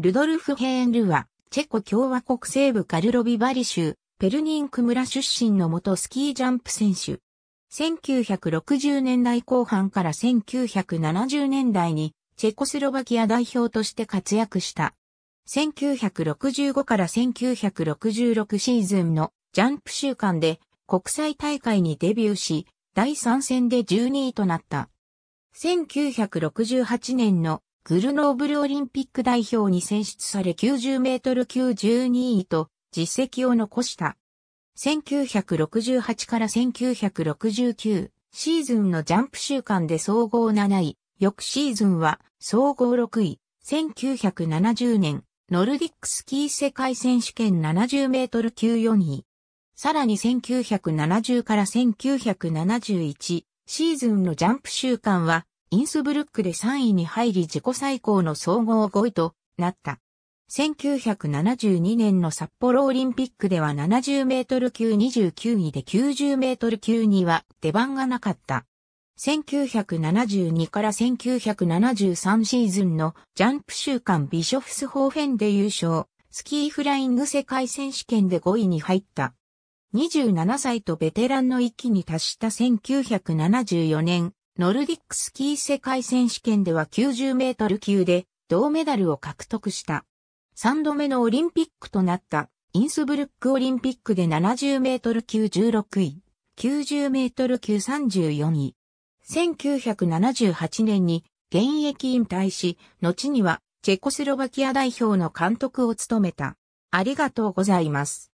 ルドルフ・ヘーンルは、チェコ共和国西部カルロビバリ州、ペルニンク村出身の元スキージャンプ選手。1960年代後半から1970年代に、チェコスロバキア代表として活躍した。1965から1966シーズンのジャンプ週間で国際大会にデビューし、第3戦で12位となった。1968年のグルノーブルオリンピック代表に選出され90メートル級12位と実績を残した。1968から1969シーズンのジャンプ週間で総合7位、翌シーズンは総合6位、1970年ノルディックスキー世界選手権70メートル級4位。さらに1970から1971シーズンのジャンプ週間はインスブルックで3位に入り自己最高の総合5位となった。1972年の札幌オリンピックでは70メートル級29位で90メートル級には出番がなかった。1972から1973シーズンのジャンプ週間ビショフスホーフェンで優勝、スキーフライング世界選手権で5位に入った。27歳とベテランの域に達した1974年、ノルディックスキー世界選手権では90メートル級で銅メダルを獲得した。3度目のオリンピックとなったインスブルックオリンピックで70メートル級16位、90メートル級34位。1978年に現役引退し、後にはチェコスロバキア代表の監督を務めた。ありがとうございます。